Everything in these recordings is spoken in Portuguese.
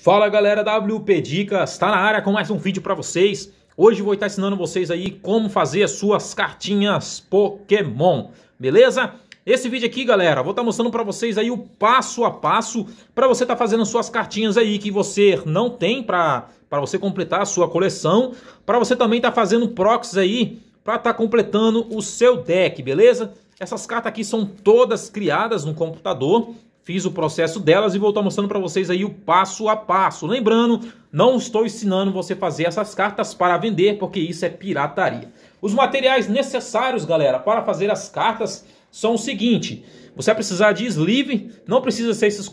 Fala galera WP Dicas, tá na área com mais um vídeo para vocês. Hoje vou estar ensinando vocês aí como fazer as suas cartinhas Pokémon, beleza? Esse vídeo aqui, galera, vou estar mostrando para vocês aí o passo a passo para você estar tá fazendo suas cartinhas aí que você não tem para você completar a sua coleção, para você também estar tá fazendo proxies aí para estar tá completando o seu deck, beleza? Essas cartas aqui são todas criadas no computador fiz o processo delas e vou estar mostrando para vocês aí o passo a passo. Lembrando, não estou ensinando você fazer essas cartas para vender, porque isso é pirataria. Os materiais necessários, galera, para fazer as cartas são o seguinte. Você vai precisar de sleeve, não precisa ser esses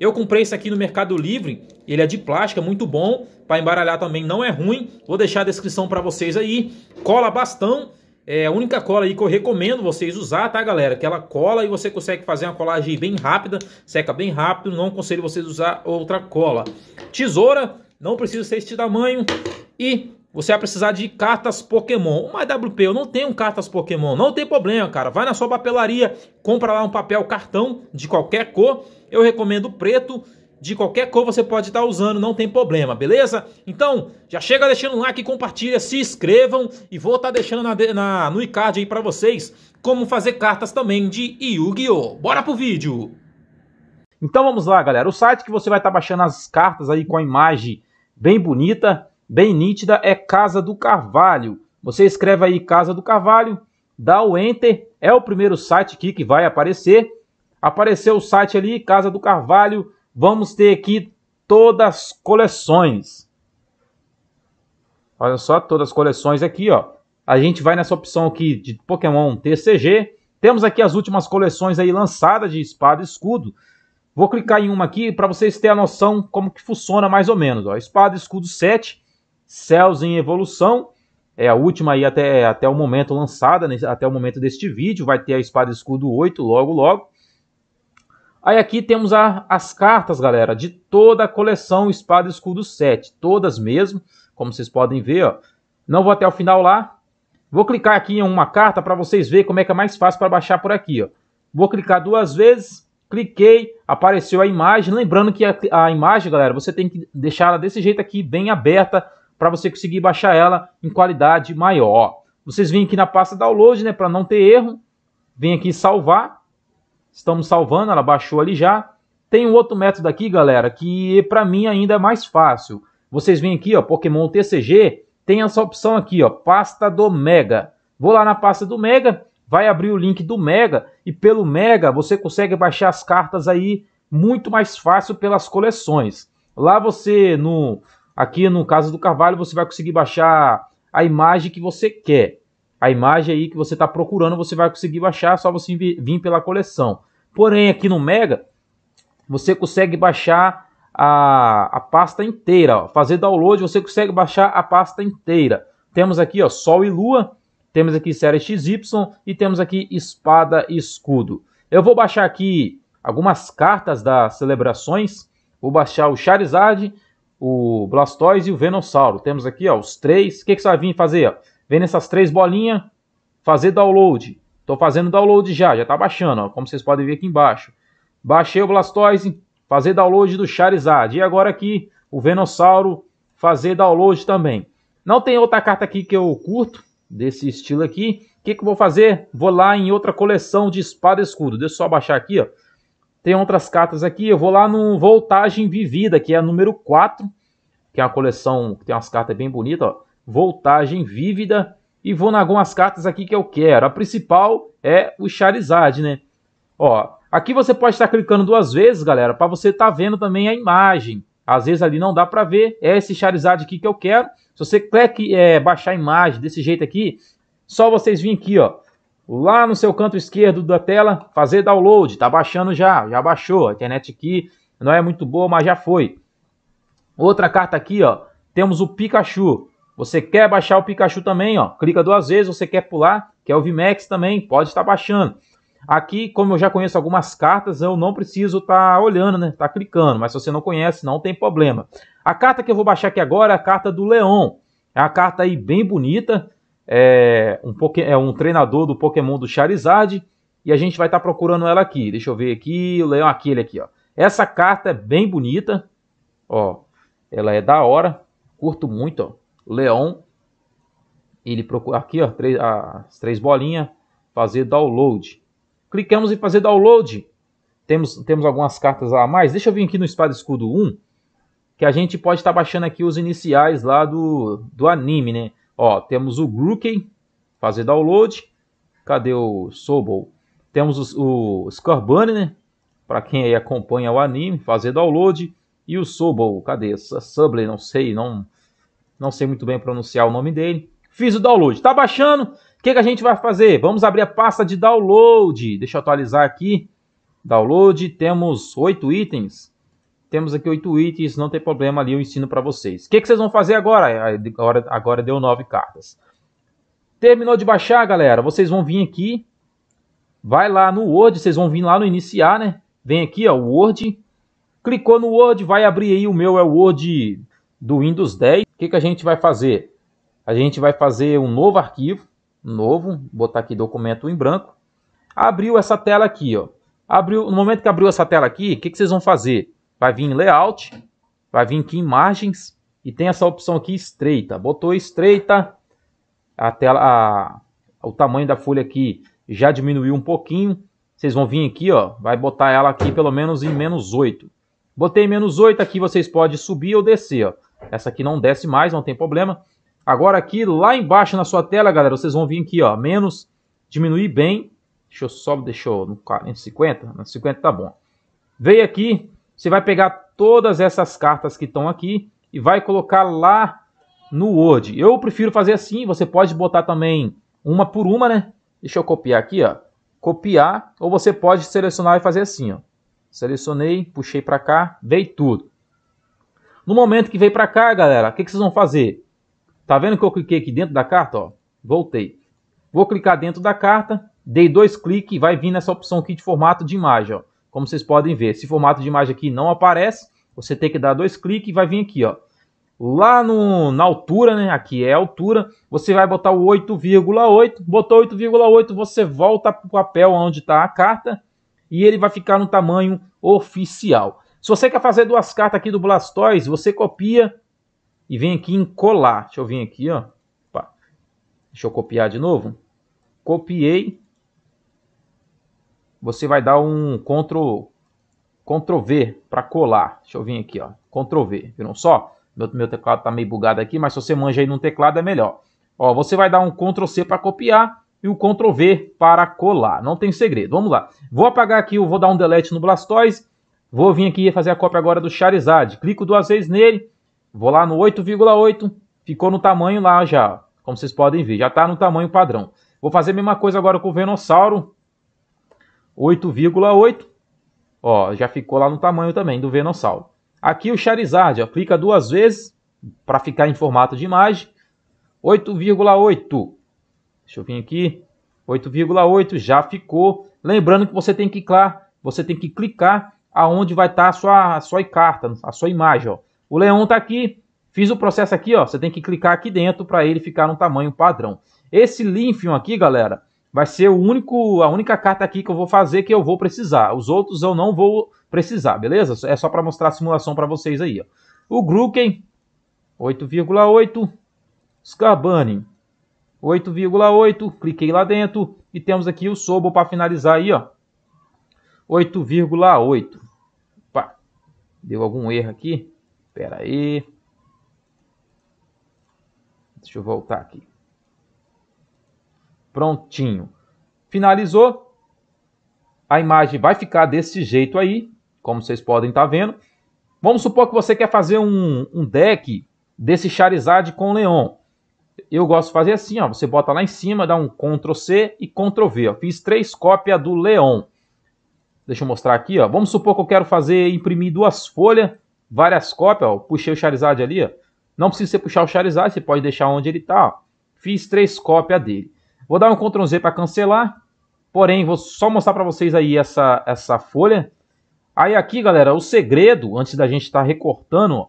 Eu comprei esse aqui no Mercado Livre, ele é de plástico, é muito bom. Para embaralhar também não é ruim. Vou deixar a descrição para vocês aí. Cola bastão é a única cola aí que eu recomendo vocês usar, tá, galera? Que ela cola e você consegue fazer uma colagem bem rápida, seca bem rápido. Não aconselho vocês usar outra cola. Tesoura, não precisa ser este tamanho. E você vai precisar de cartas Pokémon. Uma WP, eu não tenho cartas Pokémon, não tem problema, cara. Vai na sua papelaria, compra lá um papel cartão de qualquer cor. Eu recomendo preto de qualquer cor você pode estar usando, não tem problema, beleza? Então, já chega deixando um like, compartilha, se inscrevam e vou estar tá deixando na, na no iCard aí para vocês como fazer cartas também de Yu-Gi-Oh! Bora pro vídeo! Então vamos lá, galera. O site que você vai estar tá baixando as cartas aí com a imagem bem bonita, bem nítida, é Casa do Carvalho. Você escreve aí Casa do Carvalho, dá o Enter, é o primeiro site aqui que vai aparecer. Apareceu o site ali, Casa do Carvalho, vamos ter aqui todas as coleções. Olha só, todas as coleções aqui, ó. A gente vai nessa opção aqui de Pokémon TCG. Temos aqui as últimas coleções aí lançadas de espada e escudo. Vou clicar em uma aqui para vocês terem a noção como que funciona mais ou menos. Ó. Espada e escudo 7, Céus em Evolução. É a última aí até, até o momento lançada, até o momento deste vídeo. Vai ter a espada e escudo 8 logo logo. Aí aqui temos a, as cartas, galera, de toda a coleção Espada e Escudo 7. Todas mesmo, como vocês podem ver, ó. Não vou até o final lá. Vou clicar aqui em uma carta para vocês verem como é que é mais fácil para baixar por aqui, ó. Vou clicar duas vezes, cliquei, apareceu a imagem. Lembrando que a, a imagem, galera, você tem que deixar ela desse jeito aqui, bem aberta, para você conseguir baixar ela em qualidade maior. Vocês vêm aqui na pasta download, né, para não ter erro. Vem aqui salvar Estamos salvando, ela baixou ali já. Tem um outro método aqui, galera, que para mim ainda é mais fácil. Vocês vêm aqui, ó, Pokémon TCG, tem essa opção aqui, ó, pasta do Mega. Vou lá na pasta do Mega, vai abrir o link do Mega e pelo Mega você consegue baixar as cartas aí muito mais fácil pelas coleções. Lá você no aqui no caso do Carvalho você vai conseguir baixar a imagem que você quer a imagem aí que você está procurando, você vai conseguir baixar, só você vir pela coleção. Porém, aqui no Mega, você consegue baixar a, a pasta inteira. Ó. Fazer download, você consegue baixar a pasta inteira. Temos aqui ó, Sol e Lua, temos aqui Série XY e temos aqui Espada e Escudo. Eu vou baixar aqui algumas cartas das celebrações. Vou baixar o Charizard, o Blastoise e o Venossauro. Temos aqui ó, os três. O que, que você vai vir fazer? Ó? Vem nessas três bolinhas, fazer download. Estou fazendo download já, já está baixando, ó, como vocês podem ver aqui embaixo. Baixei o Blastoise, fazer download do Charizard. E agora aqui, o Venossauro, fazer download também. Não tem outra carta aqui que eu curto, desse estilo aqui. O que, que eu vou fazer? Vou lá em outra coleção de espada e escudo. Deixa eu só baixar aqui, ó. Tem outras cartas aqui. Eu vou lá no Voltagem Vivida, que é a número 4. Que é uma coleção que tem umas cartas bem bonitas, ó voltagem vívida. E vou em algumas cartas aqui que eu quero. A principal é o Charizard, né? Ó, aqui você pode estar clicando duas vezes, galera, para você estar tá vendo também a imagem. Às vezes ali não dá para ver. É esse Charizard aqui que eu quero. Se você clique, é, baixar a imagem desse jeito aqui, só vocês virem aqui, ó. Lá no seu canto esquerdo da tela, fazer download. Tá baixando já, já baixou. A internet aqui não é muito boa, mas já foi. Outra carta aqui, ó. Temos o Pikachu. Você quer baixar o Pikachu também, ó. Clica duas vezes, você quer pular, quer é o VMAX também, pode estar baixando. Aqui, como eu já conheço algumas cartas, eu não preciso estar tá olhando, né? Tá clicando, mas se você não conhece, não tem problema. A carta que eu vou baixar aqui agora é a carta do Leon. É uma carta aí bem bonita, é um, poké... é um treinador do Pokémon do Charizard, e a gente vai estar tá procurando ela aqui. Deixa eu ver aqui, o Leon, aquele aqui, ó. Essa carta é bem bonita, ó. Ela é da hora, curto muito, ó. Leon, ele procura aqui ó, três, as três bolinhas, fazer download. Clicamos em fazer download. Temos, temos algumas cartas a mais. Deixa eu vir aqui no Espada Escudo 1, que a gente pode estar tá baixando aqui os iniciais lá do, do anime, né? Ó, temos o Grookey, fazer download. Cadê o Sobol? Temos o, o Scorbunny, né? Para quem aí acompanha o anime, fazer download. E o Sobol, cadê? Subley, não sei, não não sei muito bem pronunciar o nome dele. Fiz o download. Está baixando? O que, que a gente vai fazer? Vamos abrir a pasta de download. Deixa eu atualizar aqui. Download, temos oito itens. Temos aqui oito itens, não tem problema ali, eu ensino para vocês. O que, que vocês vão fazer agora? Agora, agora deu nove cartas. Terminou de baixar, galera, vocês vão vir aqui. Vai lá no Word, vocês vão vir lá no iniciar, né? Vem aqui, ó, Word. Clicou no Word, vai abrir aí, o meu é o Word do Windows 10. O que, que a gente vai fazer? A gente vai fazer um novo arquivo, novo, botar aqui documento em branco. Abriu essa tela aqui, ó. Abriu, no momento que abriu essa tela aqui, o que, que vocês vão fazer? Vai vir em layout, vai vir aqui em margens e tem essa opção aqui estreita. Botou estreita, a tela, a, o tamanho da folha aqui já diminuiu um pouquinho. Vocês vão vir aqui, ó, vai botar ela aqui pelo menos em menos 8. Botei menos 8 aqui, vocês podem subir ou descer, ó. Essa aqui não desce mais, não tem problema. Agora aqui, lá embaixo na sua tela, galera, vocês vão vir aqui, ó, menos, diminuir bem. Deixa eu só, deixa eu, no 50, no 50 tá bom. Veio aqui, você vai pegar todas essas cartas que estão aqui e vai colocar lá no Word. Eu prefiro fazer assim, você pode botar também uma por uma, né? Deixa eu copiar aqui, ó. Copiar, ou você pode selecionar e fazer assim, ó. Selecionei, puxei para cá, veio tudo. No momento que veio para cá, galera, o que, que vocês vão fazer? Tá vendo que eu cliquei aqui dentro da carta? Ó, voltei. Vou clicar dentro da carta, dei dois cliques e vai vir nessa opção aqui de formato de imagem. Ó. Como vocês podem ver, esse formato de imagem aqui não aparece. Você tem que dar dois cliques e vai vir aqui, ó. Lá no, na altura, né? Aqui é a altura. Você vai botar o 8,8. Botou 8,8, você volta para o papel onde está a carta e ele vai ficar no tamanho oficial. Se você quer fazer duas cartas aqui do Blastoise, você copia e vem aqui em colar. Deixa eu vir aqui, ó. Opa. Deixa eu copiar de novo. Copiei. Você vai dar um Ctrl, Ctrl V para colar. Deixa eu vir aqui, ó. Ctrl V. Viram só? Meu, meu teclado tá meio bugado aqui, mas se você manja aí no teclado é melhor. Ó, você vai dar um Ctrl C para copiar e o Ctrl V para colar. Não tem segredo. Vamos lá. Vou apagar aqui, eu vou dar um delete no Blastoise Vou vir aqui e fazer a cópia agora do Charizard. Clico duas vezes nele, vou lá no 8,8, ficou no tamanho lá já, como vocês podem ver, já está no tamanho padrão. Vou fazer a mesma coisa agora com o Venossauro, 8,8, ó, já ficou lá no tamanho também do Venossauro. Aqui o Charizard, ó, clica duas vezes para ficar em formato de imagem, 8,8. Deixa eu vir aqui, 8,8 já ficou. Lembrando que você tem que clicar, você tem que clicar aonde vai estar tá a, sua, a sua carta, a sua imagem. Ó. O leão está aqui, fiz o processo aqui, ó. Você tem que clicar aqui dentro para ele ficar no tamanho padrão. Esse linfion aqui, galera, vai ser o único, a única carta aqui que eu vou fazer que eu vou precisar. Os outros eu não vou precisar, beleza? É só para mostrar a simulação para vocês aí, ó. O Gruken, 8,8. Scarbunny 8,8. Cliquei lá dentro. E temos aqui o Sobo para finalizar aí, ó. 8,8. Deu algum erro aqui? Pera aí. Deixa eu voltar aqui. Prontinho. Finalizou. A imagem vai ficar desse jeito aí, como vocês podem estar tá vendo. Vamos supor que você quer fazer um, um deck desse Charizard com Leon. Eu gosto de fazer assim, ó. Você bota lá em cima, dá um Ctrl C e Ctrl V. Ó. Fiz três cópias do Leon. Deixa eu mostrar aqui, ó. Vamos supor que eu quero fazer imprimir duas folhas, várias cópias, ó. Puxei o Charizard ali, ó. Não precisa você puxar o Charizard, você pode deixar onde ele tá, ó. Fiz três cópias dele. Vou dar um Ctrl Z para cancelar. Porém, vou só mostrar para vocês aí essa, essa folha. Aí aqui, galera, o segredo, antes da gente estar tá recortando,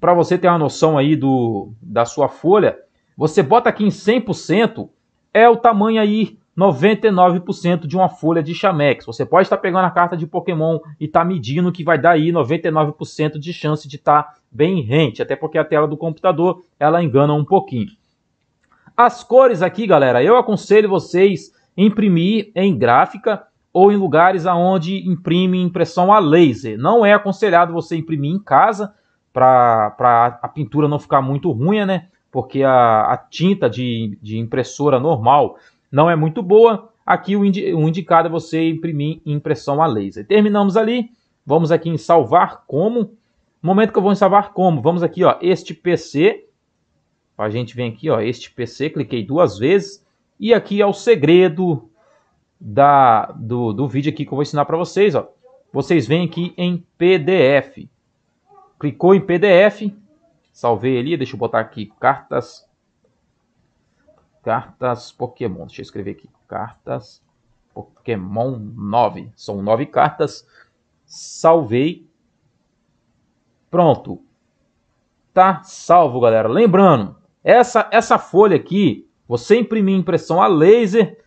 para você ter uma noção aí do, da sua folha, você bota aqui em 100%, é o tamanho aí 99% de uma folha de Chamex. Você pode estar pegando a carta de Pokémon e estar tá medindo que vai dar aí 99% de chance de estar tá bem rente, até porque a tela do computador ela engana um pouquinho. As cores aqui, galera, eu aconselho vocês imprimir em gráfica ou em lugares aonde imprime impressão a laser. Não é aconselhado você imprimir em casa para a pintura não ficar muito ruim, né? Porque a, a tinta de, de impressora normal não é muito boa. Aqui o, indicado é você imprimir impressão a laser. Terminamos ali. Vamos aqui em salvar como. Momento que eu vou em salvar como. Vamos aqui, ó, este PC. A gente vem aqui, ó, este PC. Cliquei duas vezes. E aqui é o segredo da, do, do vídeo aqui que eu vou ensinar para vocês, ó. Vocês vêm aqui em PDF. Clicou em PDF. Salvei ali. Deixa eu botar aqui cartas Cartas Pokémon. Deixa eu escrever aqui. Cartas Pokémon 9. São nove cartas. Salvei. Pronto. Tá salvo, galera. Lembrando, essa, essa folha aqui, você imprimir impressão a laser,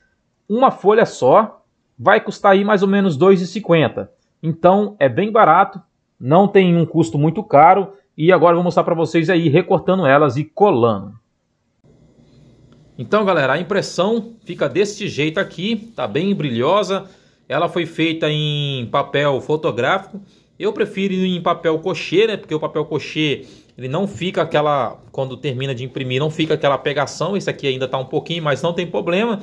uma folha só, vai custar aí mais ou menos R$ 2,50. Então é bem barato, não tem um custo muito caro. E agora eu vou mostrar para vocês aí recortando elas e colando. Então, galera, a impressão fica deste jeito aqui, tá bem brilhosa. Ela foi feita em papel fotográfico. Eu prefiro em papel cochê, né? Porque o papel cochê, ele não fica aquela... Quando termina de imprimir, não fica aquela pegação. Esse aqui ainda tá um pouquinho, mas não tem problema.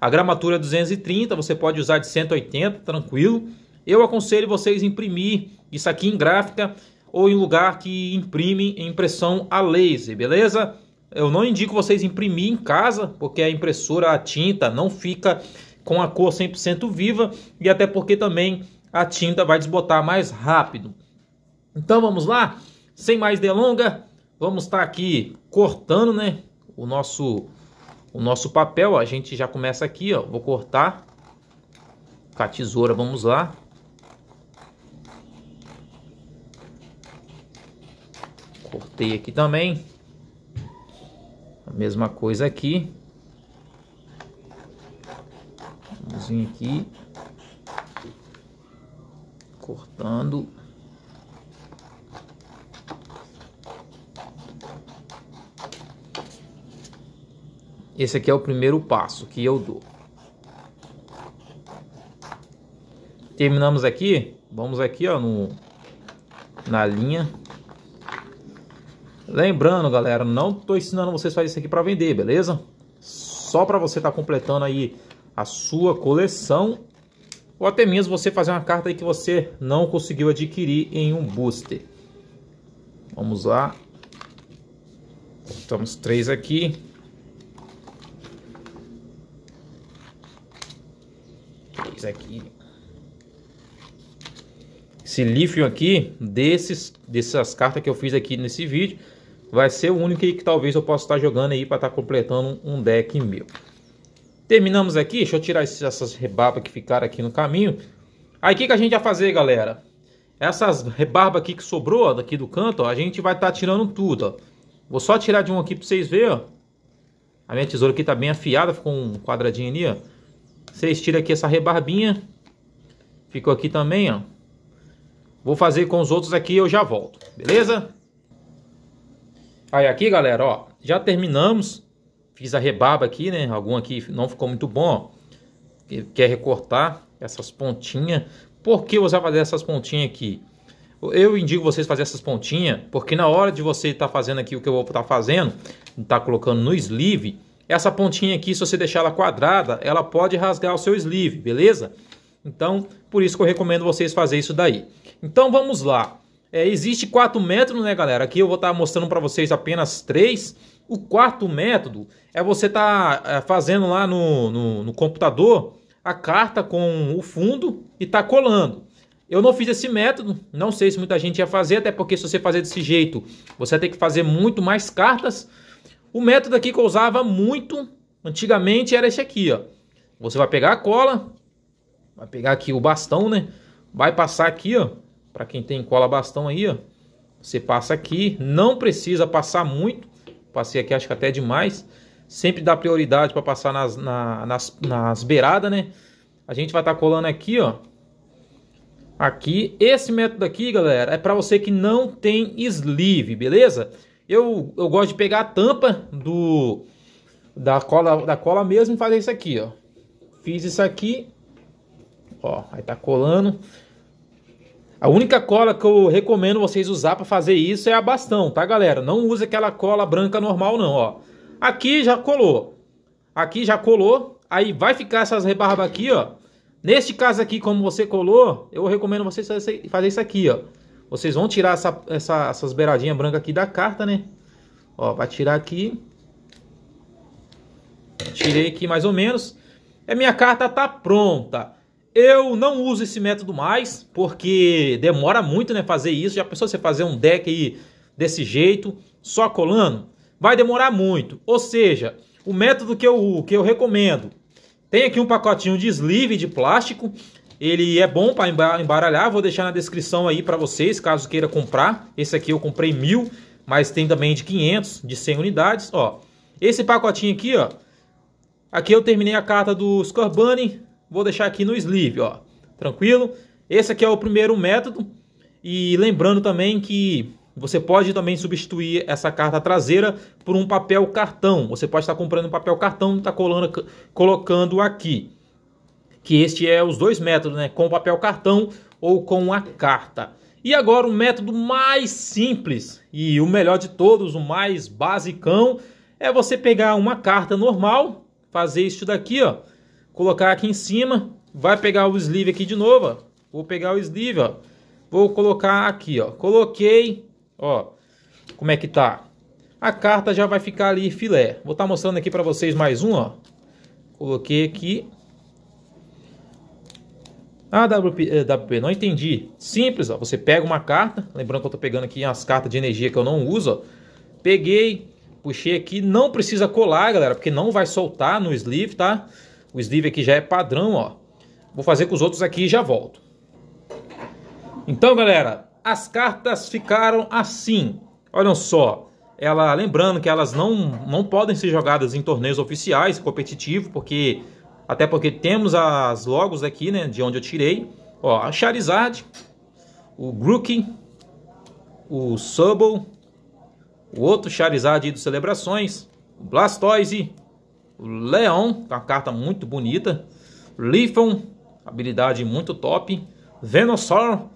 A gramatura é 230, você pode usar de 180, tranquilo. Eu aconselho vocês imprimir isso aqui em gráfica ou em lugar que imprime em impressão a laser, beleza? Eu não indico vocês imprimir em casa, porque a impressora, a tinta, não fica com a cor 100% viva e até porque também a tinta vai desbotar mais rápido. Então vamos lá, sem mais delonga, vamos estar tá aqui cortando, né, o nosso o nosso papel, a gente já começa aqui, ó, vou cortar com a tesoura, vamos lá. Cortei aqui também mesma coisa aqui. Vamos vir aqui. Cortando. Esse aqui é o primeiro passo que eu dou. Terminamos aqui. Vamos aqui ó, no, na linha Lembrando, galera, não estou ensinando vocês a fazer isso aqui para vender, beleza? Só para você estar tá completando aí a sua coleção ou até mesmo você fazer uma carta aí que você não conseguiu adquirir em um booster. Vamos lá. Estamos três aqui. Três aqui. Esse Lithium aqui, desses, dessas cartas que eu fiz aqui nesse vídeo, vai ser o único que talvez eu possa estar jogando aí para estar tá completando um deck meu. Terminamos aqui, deixa eu tirar essas rebarbas que ficaram aqui no caminho. Aí o que, que a gente vai fazer, galera? Essas rebarbas aqui que sobrou, daqui do canto, ó, a gente vai estar tá tirando tudo, ó. Vou só tirar de um aqui para vocês verem, ó. A minha tesoura aqui tá bem afiada, ficou um quadradinho ali, ó. Vocês tiram aqui essa rebarbinha. Ficou aqui também, ó. Vou fazer com os outros aqui e eu já volto, beleza? Aí aqui, galera, ó, já terminamos. Fiz a rebaba aqui, né? Algum aqui não ficou muito bom, ó. Quer recortar essas pontinhas. Por que você vai fazer essas pontinhas aqui? Eu indico vocês fazer essas pontinhas, porque na hora de você estar tá fazendo aqui o que eu vou estar tá fazendo, estar tá colocando no sleeve, essa pontinha aqui, se você deixar ela quadrada, ela pode rasgar o seu sleeve, beleza? Então, por isso que eu recomendo vocês fazer isso daí. Então, vamos lá. É, existe quatro métodos, né, galera? Aqui eu vou estar tá mostrando para vocês apenas três. O quarto método é você estar tá, é, fazendo lá no, no, no, computador a carta com o fundo e tá colando. Eu não fiz esse método, não sei se muita gente ia fazer, até porque se você fazer desse jeito, você tem que fazer muito mais cartas. O método aqui que eu usava muito antigamente era esse aqui, ó. Você vai pegar a cola, Vai pegar aqui o bastão, né? Vai passar aqui, ó. Para quem tem cola bastão aí, ó. Você passa aqui, não precisa passar muito. Passei aqui, acho que até demais. Sempre dá prioridade para passar nas, na, nas, nas beiradas, né? A gente vai estar tá colando aqui, ó. Aqui, esse método aqui, galera, é para você que não tem sleeve, beleza? Eu, eu gosto de pegar a tampa do da cola, da cola mesmo e fazer isso aqui, ó. Fiz isso aqui, Ó, aí tá colando. A única cola que eu recomendo vocês usar para fazer isso é a bastão, tá galera? Não use aquela cola branca normal não, ó. Aqui já colou. Aqui já colou. Aí vai ficar essas rebarbas aqui, ó. Neste caso aqui, como você colou, eu recomendo vocês fazer isso aqui, ó. Vocês vão tirar essa, essa, essas beiradinhas brancas aqui da carta, né? Ó, vai tirar aqui. Tirei aqui mais ou menos. A é, minha carta tá pronta. Eu não uso esse método mais, porque demora muito, né, fazer isso. Já pensou você fazer um deck aí desse jeito, só colando? Vai demorar muito. Ou seja, o método que eu, que eu recomendo, tem aqui um pacotinho de sleeve de plástico. Ele é bom para embaralhar, vou deixar na descrição aí para vocês, caso queira comprar. Esse aqui eu comprei mil, mas tem também de 500, de 100 unidades, ó. Esse pacotinho aqui, ó. Aqui eu terminei a carta do Scorbunny, vou deixar aqui no sleeve, ó. Tranquilo? Esse aqui é o primeiro método. E lembrando também que você pode também substituir essa carta traseira por um papel cartão. Você pode estar comprando um papel cartão e está colocando aqui. Que este é os dois métodos, né? Com o papel cartão ou com a carta. E agora o método mais simples e o melhor de todos, o mais basicão, é você pegar uma carta normal, fazer isso daqui, ó colocar aqui em cima, vai pegar o sleeve aqui de novo, ó. Vou pegar o sleeve, ó. Vou colocar aqui, ó. Coloquei, ó. Como é que tá? A carta já vai ficar ali filé. Vou estar tá mostrando aqui para vocês mais um, ó. Coloquei aqui. Ah, eh, WP, WP, não entendi. Simples, ó. Você pega uma carta. Lembrando que eu tô pegando aqui as cartas de energia que eu não uso, ó. Peguei, puxei aqui. Não precisa colar, galera, porque não vai soltar no sleeve, tá? Tá? O sleeve aqui já é padrão, ó. Vou fazer com os outros aqui e já volto. Então, galera, as cartas ficaram assim. Olham só. Ela, lembrando que elas não, não podem ser jogadas em torneios oficiais, competitivo, porque até porque temos as logos aqui, né, de onde eu tirei. Ó, a Charizard, o Grookey, o Subble, o outro Charizard do Celebrações, o Blastoise, Leon, uma carta muito bonita. Leafon, habilidade muito top. Venusaur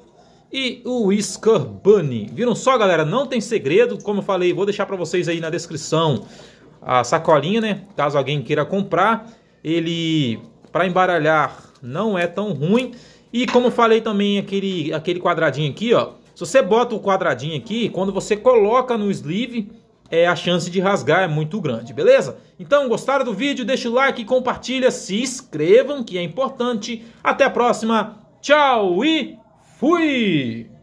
e o Whisker Bunny. Viram só, galera? Não tem segredo. Como eu falei, vou deixar para vocês aí na descrição a sacolinha, né? Caso alguém queira comprar. Ele, para embaralhar, não é tão ruim. E como eu falei também, aquele, aquele quadradinho aqui, ó. Se você bota o quadradinho aqui, quando você coloca no sleeve, é, a chance de rasgar é muito grande, beleza? Então, gostaram do vídeo? Deixa o like, compartilha, se inscrevam, que é importante. Até a próxima, tchau e fui!